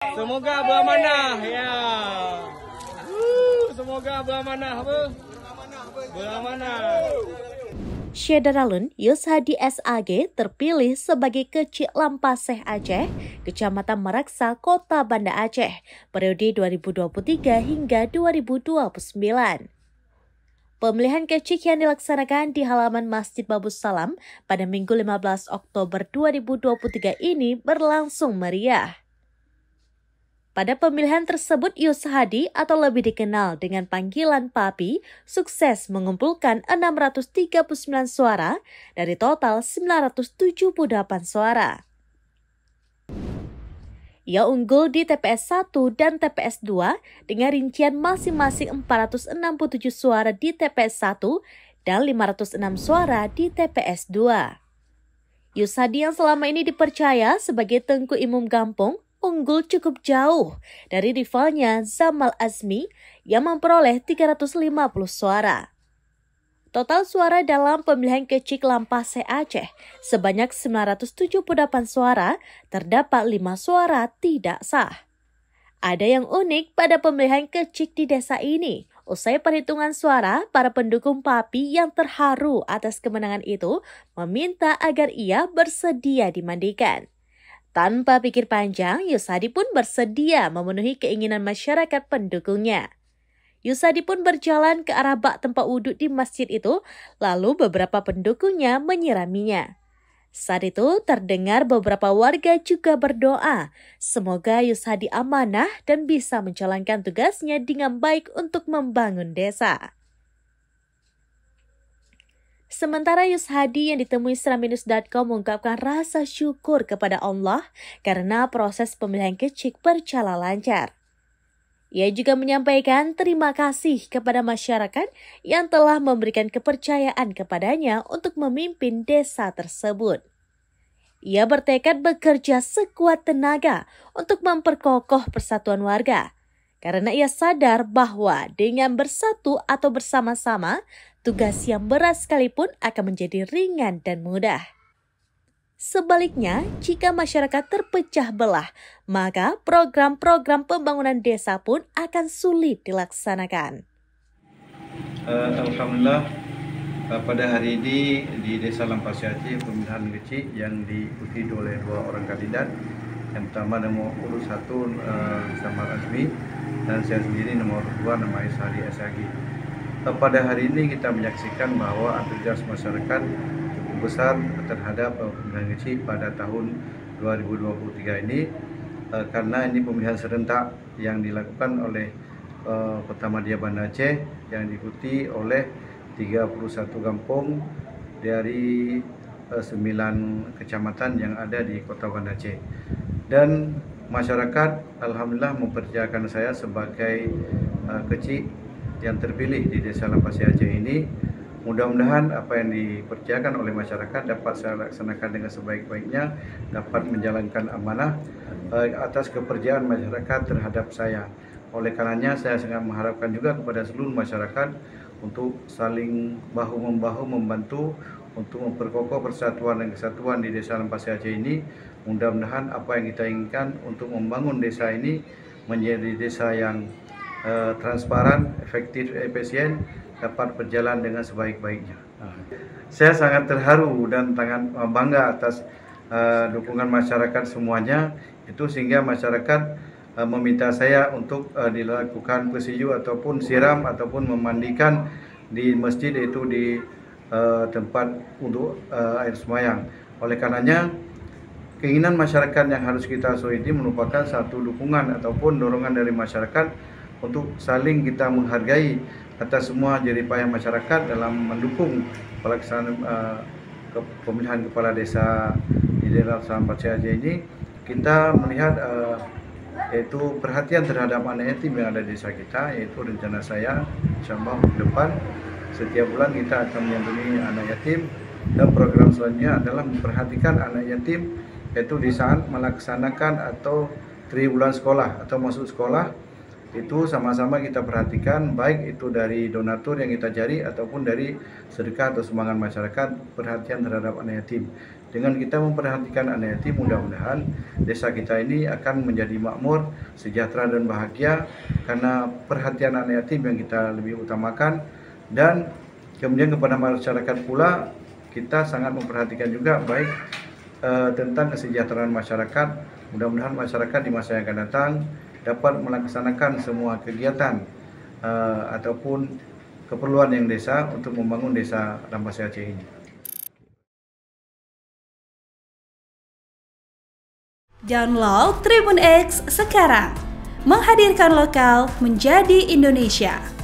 Semoga beramanah ya. Semoga semoga beramanah apa? Beramanah. Syeda Alun Yus Hadi SAG terpilih sebagai Kecik Lampaseh Aceh, Kecamatan Meraksa, Kota Banda Aceh, periode 2023 hingga 2029. Pemilihan kecik yang dilaksanakan di halaman Masjid Babus Salam pada Minggu 15 Oktober 2023 ini berlangsung meriah. Pada pemilihan tersebut, Yus Hadi atau lebih dikenal dengan panggilan Papi sukses mengumpulkan 639 suara dari total 978 suara. Ia unggul di TPS 1 dan TPS 2 dengan rincian masing-masing 467 suara di TPS 1 dan 506 suara di TPS 2. Yusadi yang selama ini dipercaya sebagai Tengku Imum Gampung unggul cukup jauh dari rivalnya Zamal Azmi yang memperoleh 350 suara. Total suara dalam pemilihan kecik kecil Se Aceh sebanyak 978 suara, terdapat 5 suara tidak sah. Ada yang unik pada pemilihan kecik di desa ini. Usai perhitungan suara, para pendukung Papi yang terharu atas kemenangan itu meminta agar ia bersedia dimandikan. Tanpa pikir panjang, Yusadi pun bersedia memenuhi keinginan masyarakat pendukungnya. Yusadi pun berjalan ke arah bak tempat wudhu di masjid itu, lalu beberapa pendukungnya menyiraminya. Saat itu terdengar beberapa warga juga berdoa, semoga Yusadi amanah dan bisa menjalankan tugasnya dengan baik untuk membangun desa. Sementara Yus Hadi yang ditemui seraminus.com mengungkapkan rasa syukur kepada Allah karena proses pemilihan kecik berjalan lancar. Ia juga menyampaikan terima kasih kepada masyarakat yang telah memberikan kepercayaan kepadanya untuk memimpin desa tersebut. Ia bertekad bekerja sekuat tenaga untuk memperkokoh persatuan warga, karena ia sadar bahwa dengan bersatu atau bersama-sama tugas yang berat sekalipun akan menjadi ringan dan mudah. Sebaliknya, jika masyarakat terpecah belah, maka program-program pembangunan desa pun akan sulit dilaksanakan. Uh, Alhamdulillah, uh, pada hari ini di Desa Lampasiaci, pemilihan kecil yang diikuti oleh dua orang kandidat. Yang pertama nomor urut satu uh, eh, Samar Azmi dan saya sendiri nomor dua nama Isari Esagi. Eh, pada hari ini kita menyaksikan bahwa antusias masyarakat cukup besar terhadap pemilihan eh, kecil pada tahun 2023 ini eh, karena ini pemilihan serentak yang dilakukan oleh Kota Madia Banda Aceh yang diikuti oleh 31 kampung dari 9 kecamatan yang ada di Kota Banda Aceh dan masyarakat alhamdulillah mempercayakan saya sebagai kecil yang terpilih di Desa Lampasi Aceh ini Mudah-mudahan apa yang dipercayakan oleh masyarakat dapat saya laksanakan dengan sebaik-baiknya, dapat menjalankan amanah eh, atas kepercayaan masyarakat terhadap saya. Oleh karenanya saya sangat mengharapkan juga kepada seluruh masyarakat untuk saling bahu-membahu membantu untuk memperkokoh persatuan dan kesatuan di Desa Lempasi Aceh ini. Mudah-mudahan apa yang kita inginkan untuk membangun desa ini menjadi desa yang uh, transparan, efektif, efisien dapat berjalan dengan sebaik-baiknya. Saya sangat terharu dan sangat bangga atas uh, dukungan masyarakat semuanya itu sehingga masyarakat uh, meminta saya untuk uh, dilakukan pesiju ataupun siram ataupun memandikan di masjid itu di uh, tempat untuk uh, air semayang. Oleh karenanya keinginan masyarakat yang harus kita so ini merupakan satu dukungan ataupun dorongan dari masyarakat untuk saling kita menghargai atas semua jerih payah masyarakat dalam mendukung pelaksanaan uh, ke pemilihan kepala desa di daerah Pasir Ciaja ini kita melihat uh, yaitu perhatian terhadap anak yatim yang ada di desa kita yaitu rencana saya insyaallah ke depan setiap bulan kita akan menyambungi anak yatim dan program selanjutnya adalah memperhatikan anak yatim yaitu di saat melaksanakan atau triwulan sekolah atau masuk sekolah itu sama-sama kita perhatikan baik itu dari donatur yang kita cari ataupun dari sedekah atau sumbangan masyarakat perhatian terhadap anak yatim dengan kita memperhatikan anak yatim mudah-mudahan desa kita ini akan menjadi makmur sejahtera dan bahagia karena perhatian anak yatim yang kita lebih utamakan dan kemudian kepada masyarakat pula kita sangat memperhatikan juga baik eh, tentang kesejahteraan masyarakat mudah-mudahan masyarakat di masa yang akan datang dapat melaksanakan semua kegiatan uh, ataupun keperluan yang desa untuk membangun desa Rampas Aceh ini. Download Tribun X sekarang. Menghadirkan lokal menjadi Indonesia.